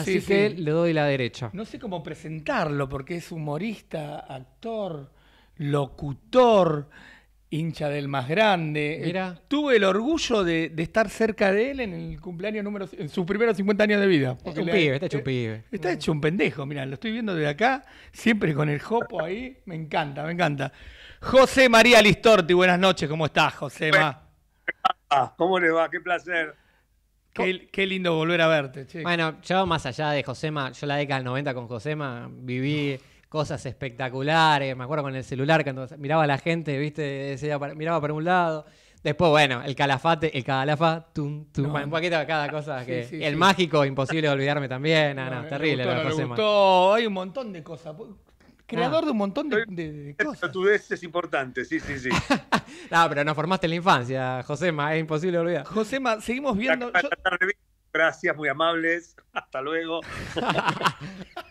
Así que le doy la derecha. No sé cómo presentarlo, porque es humorista, actor, locutor, hincha del más grande. Eh, tuve el orgullo de, estar cerca de él en el cumpleaños número, en sus primeros 50 años de vida. Está hecho eh, un pibe, está mm. hecho un pendejo, mira, lo estoy viendo desde acá, siempre con el jopo ahí. Me encanta, me encanta. José María Listorti, buenas noches, ¿cómo estás, José? ¿Cómo le va? Qué placer. Qué, lindo volver a verte, che. Bueno, yo más allá de Josema, yo la década del 90 con Josema viví cosas espectaculares. Me acuerdo con el celular cuando miraba a la gente, ¿viste? miraba por un lado. Después, bueno, el calafate, el calafa, tum, tum. un poquito de cada cosa. Que el mágico, imposible de olvidarme también. Ah, terrible. Gustó, Josema. Gustó. Hay un montón de cosas creador ah. de un montón de, de, de es importante, sí, sí, sí. no, pero nos formaste en la infancia, Josema, es imposible olvidar. Josema, seguimos viendo. Gracias, muy amables. Hasta luego.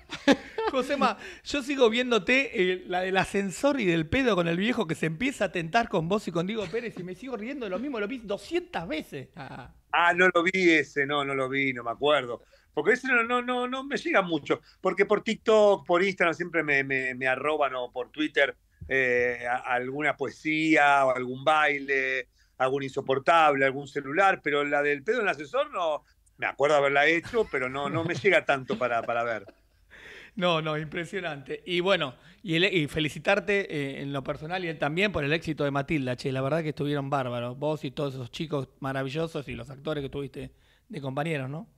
Josema, yo sigo viéndote el eh, la del ascensor y del pedo con el viejo que se empieza a tentar con vos y con Diego Pérez y me sigo riendo de lo mismo, lo vi 200 veces. ah, no lo vi ese, no, no lo vi, no me acuerdo. Porque eso no, no, no, me llega mucho. Porque por TikTok, por Instagram siempre me, arroban o por Twitter eh, alguna poesía o algún baile, algún insoportable, algún celular, pero la del pedo en asesor no, me acuerdo haberla hecho, pero no, no me llega tanto para, para ver. No, no, impresionante. Y bueno, y, y felicitarte eh, en lo personal y también por el éxito de Matilda, che, la verdad que estuvieron bárbaros, vos y todos esos chicos maravillosos y los actores que tuviste de compañeros, ¿no?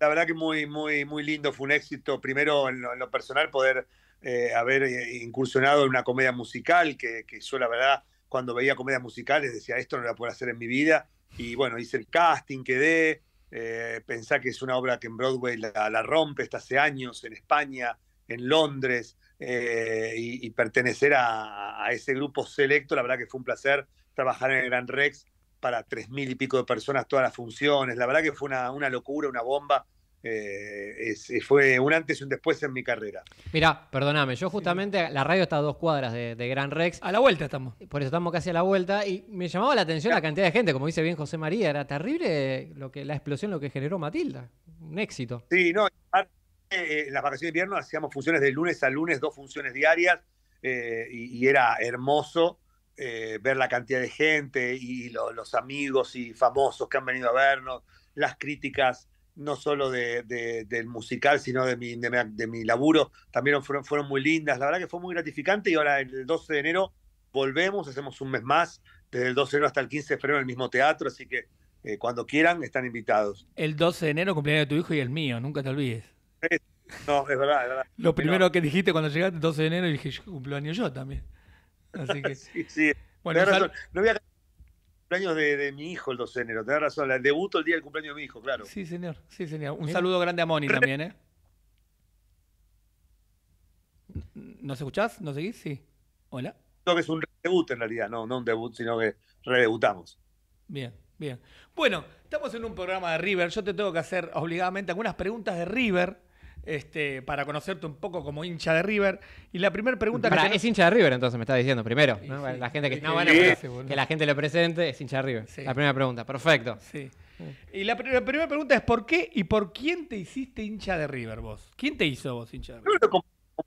la verdad que muy, muy, muy lindo, fue un éxito, primero en lo, personal poder eh, haber eh, incursionado en una comedia musical, que, yo la verdad cuando veía comedias musicales decía, esto no lo puedo hacer en mi vida, y bueno, hice el casting, quedé, eh, que es una obra que en Broadway la, rompe, está hace años en España, en Londres, eh, y, pertenecer a, a, ese grupo selecto, la verdad que fue un placer trabajar en el Gran Rex para tres mil y pico de personas todas las funciones. La verdad que fue una, locura, una bomba. Eh, fue un antes y un después en mi carrera. Mirá, perdóname, yo justamente la radio está a dos cuadras de, Gran Rex. A la vuelta estamos. Por eso estamos casi a la vuelta y me llamaba la atención la cantidad de gente, como dice bien José María, era terrible lo que la explosión lo que generó Matilda. Un éxito. Sí, no, eh, en las vacaciones de invierno hacíamos funciones de lunes a lunes, dos funciones diarias eh, y, era hermoso. Eh, ver la cantidad de gente y los amigos y famosos que han venido a vernos, las críticas no solo del musical, sino de mi, de, mi laburo, también fueron, fueron muy lindas. La verdad que fue muy gratificante y ahora el 12 de enero volvemos, hacemos un mes más, desde el 12 de enero hasta el 15 de febrero en el mismo teatro, así que eh, cuando quieran están invitados. El 12 de enero cumpleaños de tu hijo y el mío, nunca te olvides. No, es verdad, verdad. Lo primero que dijiste cuando llegaste el 12 de enero, dije, cumpleaños yo también. Así que. sí, Bueno, No voy a cumpleaños de, mi hijo el 2 de enero, tenés razón, el debuto el día del cumpleaños de mi hijo, claro. Sí, señor, sí, señor. Un saludo grande a Moni también, ¿eh? ¿Nos escuchás? ¿Nos seguís? Sí. Hola. No, que es un debut en realidad, no, no un debut, sino que redebutamos. Bien, bien. Bueno, estamos en un programa de River. Yo te tengo que hacer obligadamente algunas preguntas de River este, para conocerte un poco como hincha de River. Y la primera pregunta Es hincha de River, entonces me estás diciendo primero. la gente que, que la gente lo presente es hincha de River. La primera pregunta, perfecto. Y la, primera pregunta es: ¿por qué y por quién te hiciste hincha de River vos? ¿Quién te hizo vos hincha de River? Como,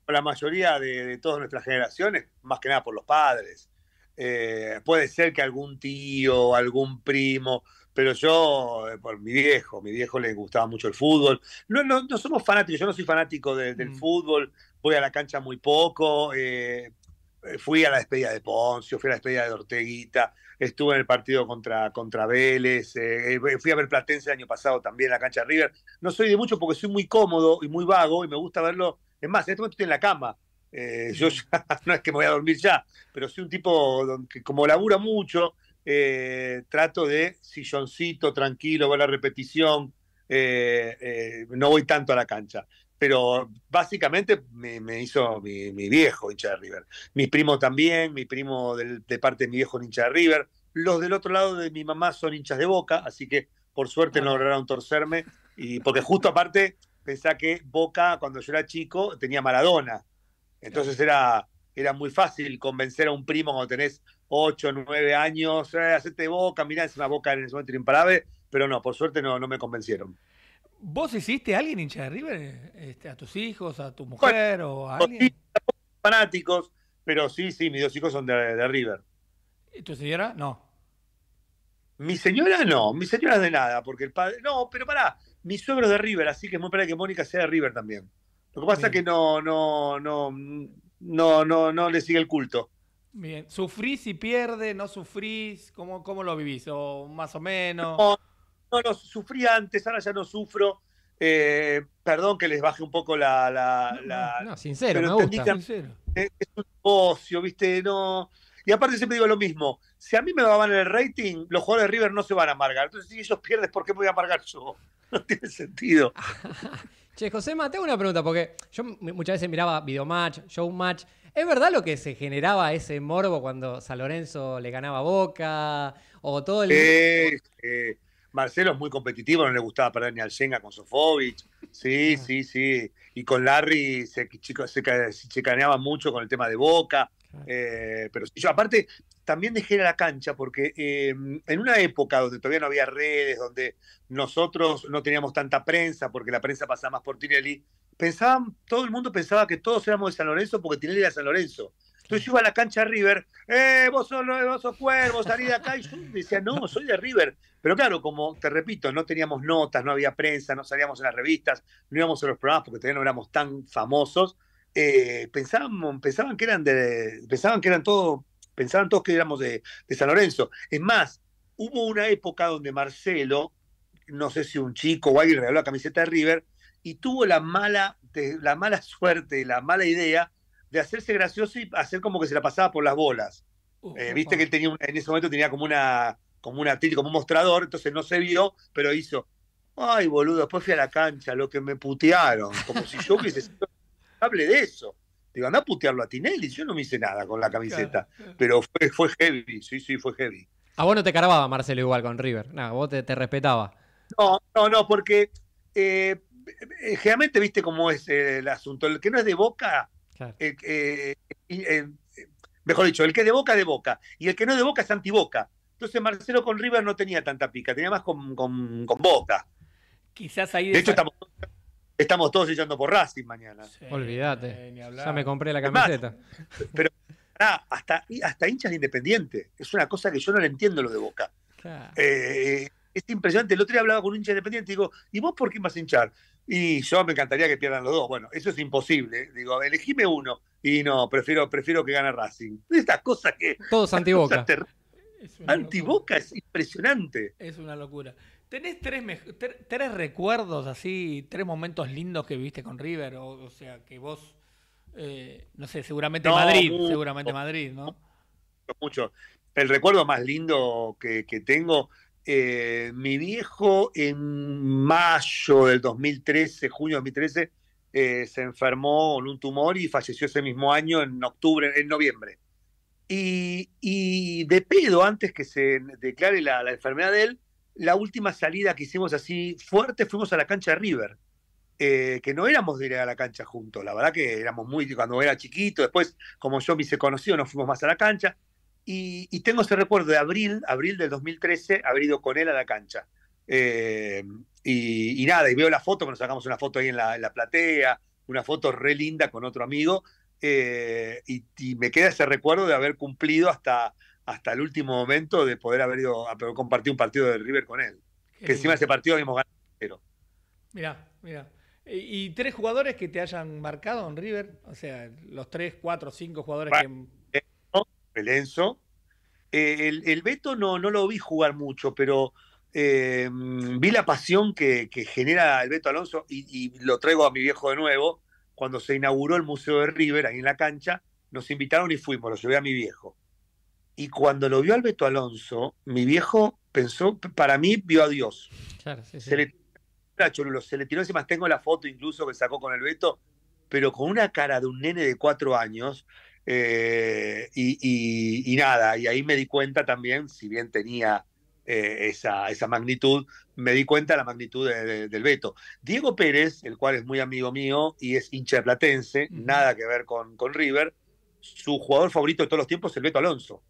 la mayoría de, todas nuestras generaciones, más que nada por los padres. Eh, puede ser que algún tío, algún primo, pero yo, eh, por mi viejo, mi viejo le gustaba mucho el fútbol. No, no, somos fanáticos, yo no soy fanático del mm. fútbol, voy a la cancha muy poco, eh, eh, fui a la despedida de Poncio, fui a la despedida de Orteguita, estuve en el partido contra, contra Vélez, fui a ver Platense el año pasado también en la cancha de River. No soy de mucho porque soy muy cómodo y muy vago y me gusta verlo. Es más, en este momento estoy en la cama. yo mm. ya, no es que me voy a dormir ya, pero soy un tipo que como labura mucho, eh, trato de silloncito, tranquilo, a la repetición, eh, eh, no voy tanto a la cancha. Pero básicamente me, hizo mi, viejo hincha de River. Mi primo también, mi primo de parte de mi viejo hincha de River. Los del otro lado de mi mamá son hinchas de boca, así que por suerte no lograron torcerme. Y porque justo aparte pensá que Boca, cuando yo era chico, tenía Maradona. Entonces era, era muy fácil convencer a un primo cuando tenés 8, 9 años, eh, hacete boca, mirá, es una boca en ese momento imparable, pero no, por suerte no, no me convencieron. ¿Vos hiciste a alguien hincha de River? Este, ¿A tus hijos, a tu mujer o a alguien? Sí, fanáticos, pero sí, sí, mis dos hijos son de, de River. ¿Y tu señora? No. Mi señora no, mi señora es de nada, porque el padre. No, pero pará, mi suegro es de River, así que es muy probable que Mónica sea de River también. Lo que pasa es que no, no, no, no, no, no le sigue el culto. Bien, ¿sufrís y pierde? ¿No sufrís? ¿Cómo, cómo lo vivís? ¿O más o menos? No, no, sufrí antes, ahora ya no sufro. Eh, perdón que les baje un poco la... la, no, no, sincero, me Es un ocio, ¿viste? No... Y aparte siempre digo lo mismo, si a mí me van el rating, los jugadores de River no se van a amargar. Entonces, si ellos pierden, ¿por qué voy a amargar yo? No tiene sentido. Che, José ma tengo una pregunta, porque yo muchas veces miraba Videomatch, match. ¿Es verdad lo que se generaba ese morbo cuando San Lorenzo le ganaba Boca? O todo el... Marcelo es muy competitivo, no le gustaba perder ni al Senga con Sofovich. Sí, ah. sí, sí. Y con Larry se, chico, se, mucho con el tema de Boca. Eh, pero pero yo aparte también dejé la cancha porque eh, en una época donde todavía no había redes, donde nosotros no teníamos tanta prensa porque la prensa pasaba más por Tinelli, pensaban, todo el mundo pensaba que todos éramos de San Lorenzo porque Tinelli era San Lorenzo. Entonces yo iba a la cancha de River, eh, vos sos, vos sos cuervo, salí de acá. Y yo decía, no, soy de River. Pero claro, como te repito, no teníamos notas, no había prensa, no salíamos en las revistas, no íbamos a los programas porque todavía no éramos tan famosos. Eh, pensaban, que eran de, pensaban que eran pensaban todos que éramos de, San Lorenzo. Es más, hubo una época donde Marcelo, no sé si un chico o alguien regaló la camiseta de River, y tuvo la mala, la mala suerte, la mala idea de hacerse gracioso y hacer como que se la pasaba por las bolas. Uh, eh, viste que él tenía, en ese momento tenía como una, como una como un mostrador, entonces no se vio, pero hizo, ay boludo, después fui a la cancha, lo que me putearon, como si yo hubiese hable de eso. Digo, anda a putearlo a Tinelli, yo no me hice nada con la camiseta, pero fue, heavy, sí, sí, fue heavy. A vos no te cargaba Marcelo igual con River, nada, vos te, te respetaba. No, no, no, porque eh, generalmente viste cómo es el asunto, el que no es de boca, eh, eh, mejor dicho, el que es de boca, de boca, y el que no es de boca es antiboca. Entonces Marcelo con River no tenía tanta pica, tenía más con, boca. Quizás ahí... De hecho, estamos estamos todos echando por Racing mañana. Olvídate. Eh, ya me compré la camiseta. pero hasta, hasta hinchas independientes Independiente. Es una cosa que yo no le entiendo lo de Boca. Eh, es impresionante. El otro día hablaba con un hincha independiente y digo, ¿y vos por qué vas a hinchar? Y yo me encantaría que pierdan los dos. Bueno, eso es imposible. Digo, elegime uno. Y no, prefiero, prefiero que gane Racing. Estas cosas que. Todos antiboca. Antiboca es impresionante. Es una locura. ¿Tenés tres, tres recuerdos así, tres momentos lindos que viviste con River? O, sea, que vos, eh, no sé, seguramente Madrid, seguramente Madrid, ¿no? Mucho. El recuerdo más lindo que, tengo, eh, mi viejo en mayo del 2013, junio de 2013, eh, se enfermó con un tumor y falleció ese mismo año en octubre, en noviembre. Y, de pedo, antes que se declare la enfermedad de él, la última salida que hicimos así fuerte, fuimos a la cancha de River. Eh, que no éramos de a la cancha juntos, la verdad que éramos muy, cuando era chiquito, después como yo me se conocido, nos fuimos más a la cancha, y, tengo ese recuerdo de abril, abril del 2013, haber ido con él a la cancha. Eh, y, nada, y veo la foto, que nos sacamos una foto ahí en la, platea, una foto re linda con otro amigo, eh, y, me queda ese recuerdo de haber cumplido hasta, hasta el último momento de poder haber ido a compartir un partido de River con él. que encima ese partido habíamos ganado mira Mirá, mirá. ¿Y, tres jugadores que te hayan marcado en River? O sea, los tres, cuatro, cinco jugadores que... El eh, Enzo. Eh, el, el, Beto no, no lo vi jugar mucho, pero eh, vi la pasión que, genera el Beto Alonso y, y lo traigo a mi viejo de nuevo. Cuando se inauguró el Museo de River, ahí en la cancha, nos invitaron y fuimos, lo llevé a mi viejo y cuando lo vio al Beto Alonso, mi viejo pensó, para mí vio a Dios. Claro, sí, sí. Se, le, se le tiró encima, tengo la foto incluso que sacó con el Beto, pero con una cara de un nene de cuatro años. Eh, y, y, nada, y ahí me di cuenta también, si bien tenía eh, esa, magnitud, me di cuenta la magnitud del Beto Diego Pérez, el cual es muy amigo mío y es hincha Platense, nada que ver con, con River, su jugador favorito de todos los tiempos es el Beto Alonso.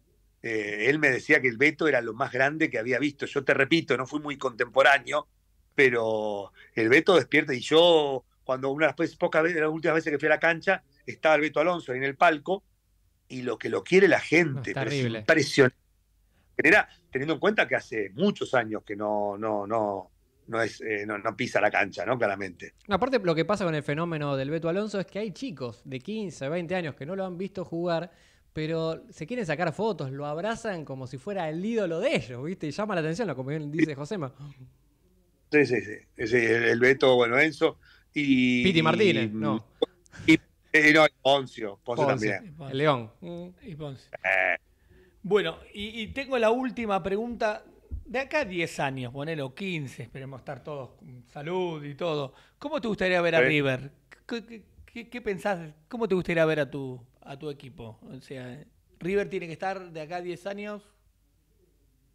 Eh, él me decía que el Beto era lo más grande que había visto. Yo te repito, no fui muy contemporáneo, pero el Beto despierta y yo, cuando una de las, pocas veces, las últimas veces que fui a la cancha, estaba el Beto Alonso ahí en el palco y lo que lo quiere la gente, no, es impresionante. teniendo en cuenta que hace muchos años que no, no, no, no, eh, pisa la cancha, ¿no? Claramente. Aparte, lo que pasa con el fenómeno del Beto Alonso es que hay chicos de 15, 20 años que no lo han visto jugar pero se quieren sacar fotos, lo abrazan como si fuera el ídolo de ellos, ¿viste? Y llama la atención, la como dice Josema. Sí, sí, sí. el, Beto, bueno, Enzo. Y, Piti Martínez, no. Y, eh, no, Poncio, Poncio, también. León. Y Poncio. Mm. Eh. Bueno, y, tengo la última pregunta. De acá a 10 años, ponelo 15, esperemos estar todos con salud y todo. ¿Cómo te gustaría ver a River? ¿Qué, qué pensás? ¿Cómo te gustaría ver a tu a tu equipo? O sea, River tiene que estar de acá 10 años.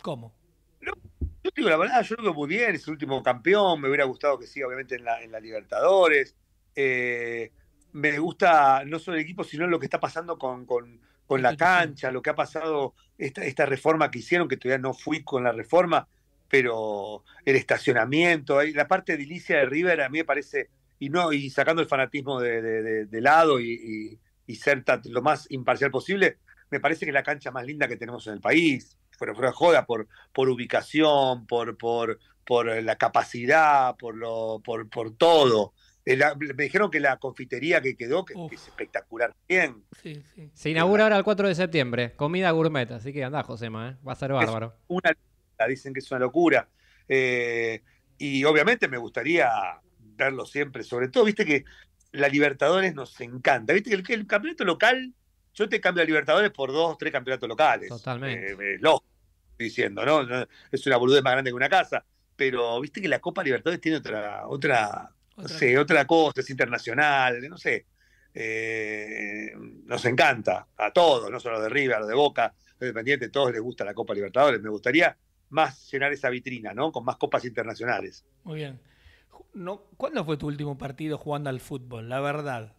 ¿Cómo? yo digo la verdad, yo lo veo muy bien, es el último campeón, me hubiera gustado que siga obviamente en la, en la Libertadores. Eh, me gusta no solo el equipo, sino lo que está pasando con, con, la cancha, lo que ha pasado, esta, esta reforma que hicieron, que todavía no fui con la reforma, pero el estacionamiento, la parte edilicia de River a mí me parece, y no, y sacando el fanatismo de, lado y y ser lo más imparcial posible, me parece que es la cancha más linda que tenemos en el país, fue fuera joda, por, por ubicación, por, por, por la capacidad, por, lo, por, por todo. Eh, me dijeron que la confitería que quedó, que, es espectacular. Bien. Se inaugura ahora el 4 de septiembre, comida gourmet, así que anda Josema, eh, va a ser bárbaro. Una, dicen que es una locura. Eh, y obviamente me gustaría verlo siempre, sobre todo, viste que la Libertadores nos encanta. Viste que el, campeonato local, yo te cambio a Libertadores por dos tres campeonatos locales. Totalmente. Eh, eh, diciendo, ¿no? Es una boludez más grande que una casa. Pero viste que la Copa Libertadores tiene otra, otra, no sé, otra cosa, es internacional, no sé. Eh, nos encanta a todos, no solo de River, a los de Boca, los a todos les gusta la Copa Libertadores. Me gustaría más llenar esa vitrina, ¿no? Con más copas internacionales. Muy bien. ¿Cuándo fue tu último partido jugando al fútbol? La verdad.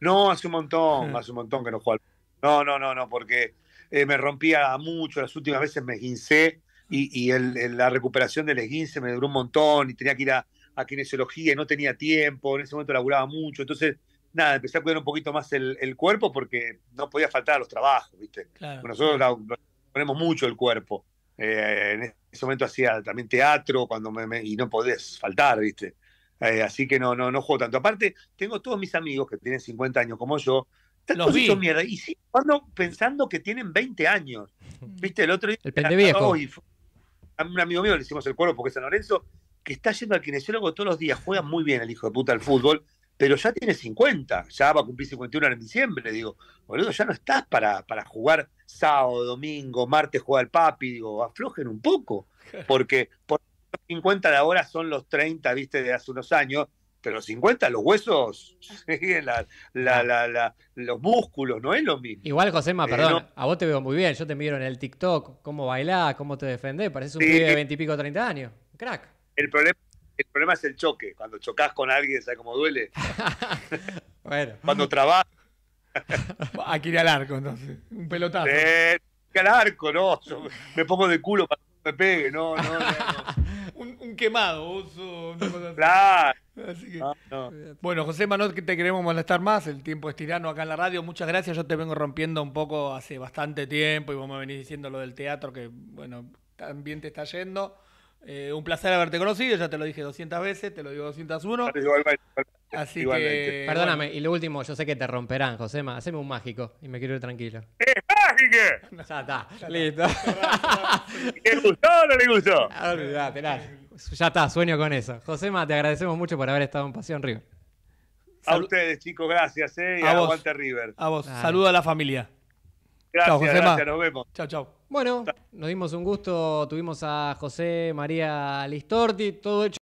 No, hace un montón, hace un montón que no juego. No, no, no, no, porque eh, me rompía mucho. Las últimas veces me esguincé y, la recuperación del esguince me duró un montón y tenía que ir a, a, kinesiología y no tenía tiempo. En ese momento laburaba mucho. Entonces, nada, empecé a cuidar un poquito más el, cuerpo porque no podía faltar a los trabajos, ¿viste? Nosotros ponemos mucho el cuerpo. Eh, en ese momento hacía también teatro cuando me, y no podés faltar, ¿viste? Eh, así que no, no, no juego tanto. Aparte, tengo todos mis amigos que tienen 50 años como yo, los vi. mierda. Y sí, cuando pensando que tienen 20 años. ¿Viste? El otro día. a un amigo mío le hicimos el cuero porque es San Lorenzo, que está yendo al kinesiólogo todos los días. Juega muy bien el hijo de puta al fútbol pero ya tiene 50, ya va a cumplir 51 en diciembre, digo, boludo, ya no estás para, para jugar sábado, domingo, martes juega el papi, digo, aflojen un poco, porque por 50 de ahora son los 30, viste, de hace unos años, pero 50 los huesos, la, ah. la, la, los músculos, no es lo mismo. Igual, Josema, eh, perdón, a vos te veo muy bien, yo te miro en el TikTok, cómo bailás, cómo te defendés, Parece un sí. de 20 y pico, 30 años, crack. El problema el problema es el choque. Cuando chocas con alguien, ¿sabes cómo duele? bueno. Cuando trabajas. Aquí iré al arco, entonces. Un pelotazo. al arco, no. me pongo de culo para que me pegue. No, no, un, quemado, oso, Bueno, José Manuel, que te queremos molestar más. El tiempo es tirano acá en la radio. Muchas gracias. Yo te vengo rompiendo un poco hace bastante tiempo y vos me venís diciendo lo del teatro, que bueno, también te está yendo. Eh, un placer haberte conocido, ya te lo dije 200 veces, te lo digo 201. Igualmente, Así que. Perdóname, y lo último, yo sé que te romperán, Josema. Haceme un mágico y me quiero ir tranquilo. ¡Es mágico! Ya está, listo. ¿Le gustó o no le gustó? Ah, ya está, sueño con eso. Josema, te agradecemos mucho por haber estado en Pasión River. A ustedes, chicos, gracias. Eh, y a, River. A vos, saludo a la familia. Gracias, José nos vemos. Chao, chao. Bueno, nos dimos un gusto, tuvimos a José María Listorti, todo hecho.